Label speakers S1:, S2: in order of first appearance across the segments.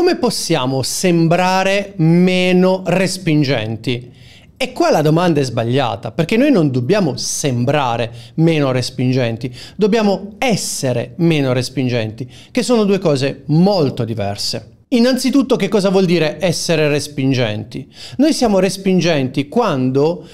S1: come possiamo sembrare meno respingenti? E qua la domanda è sbagliata, perché noi non dobbiamo sembrare meno respingenti, dobbiamo essere meno respingenti, che sono due cose molto diverse. Innanzitutto che cosa vuol dire essere respingenti? Noi siamo respingenti quando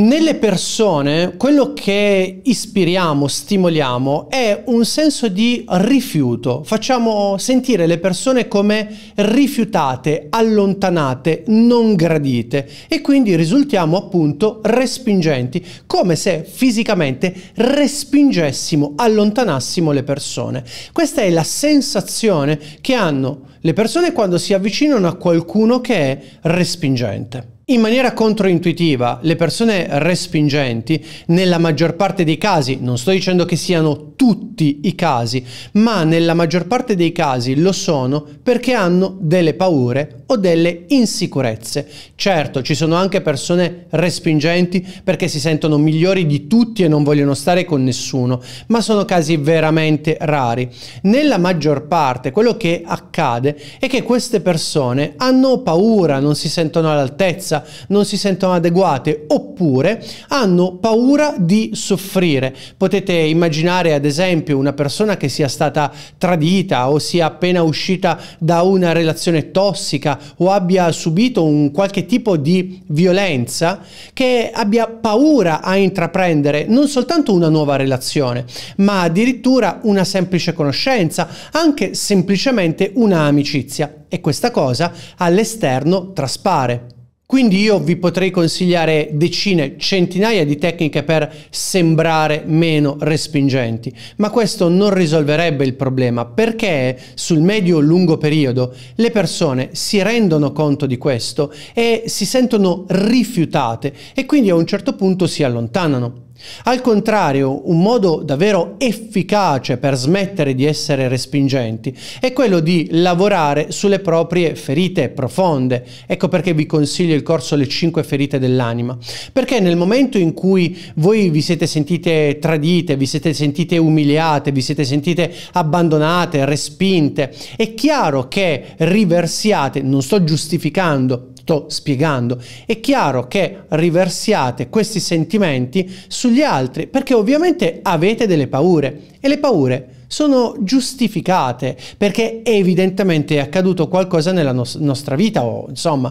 S1: nelle persone quello che ispiriamo, stimoliamo è un senso di rifiuto. Facciamo sentire le persone come rifiutate, allontanate, non gradite e quindi risultiamo appunto respingenti, come se fisicamente respingessimo, allontanassimo le persone. Questa è la sensazione che hanno le persone quando si avvicinano a qualcuno che è respingente. In maniera controintuitiva, le persone respingenti, nella maggior parte dei casi, non sto dicendo che siano tutti i casi, ma nella maggior parte dei casi lo sono perché hanno delle paure o delle insicurezze. Certo, ci sono anche persone respingenti perché si sentono migliori di tutti e non vogliono stare con nessuno, ma sono casi veramente rari. Nella maggior parte quello che accade è che queste persone hanno paura, non si sentono all'altezza, non si sentono adeguate oppure hanno paura di soffrire. Potete immaginare ad esempio una persona che sia stata tradita o sia appena uscita da una relazione tossica o abbia subito un qualche tipo di violenza che abbia paura a intraprendere non soltanto una nuova relazione ma addirittura una semplice conoscenza, anche semplicemente una amicizia e questa cosa all'esterno traspare. Quindi io vi potrei consigliare decine, centinaia di tecniche per sembrare meno respingenti, ma questo non risolverebbe il problema perché sul medio-lungo periodo le persone si rendono conto di questo e si sentono rifiutate e quindi a un certo punto si allontanano. Al contrario, un modo davvero efficace per smettere di essere respingenti è quello di lavorare sulle proprie ferite profonde. Ecco perché vi consiglio il corso Le 5 ferite dell'anima. Perché nel momento in cui voi vi siete sentite tradite, vi siete sentite umiliate, vi siete sentite abbandonate, respinte, è chiaro che riversiate, non sto giustificando, sto spiegando. È chiaro che riversiate questi sentimenti sugli altri perché ovviamente avete delle paure e le paure sono giustificate perché evidentemente è accaduto qualcosa nella nos- nostra vita o insomma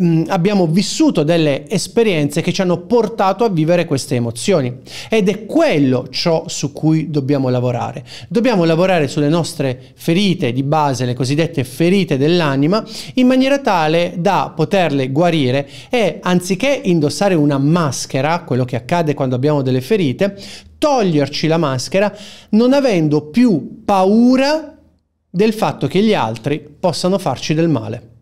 S1: mh, mm, abbiamo vissuto delle esperienze che ci hanno portato a vivere queste emozioni ed è quello ciò su cui dobbiamo lavorare. Dobbiamo lavorare sulle nostre ferite di base, le cosiddette ferite dell'anima, in maniera tale da poterle guarire e anziché indossare una maschera, quello che accade quando abbiamo delle ferite, toglierci la maschera non avendo più paura del fatto che gli altri possano farci del male.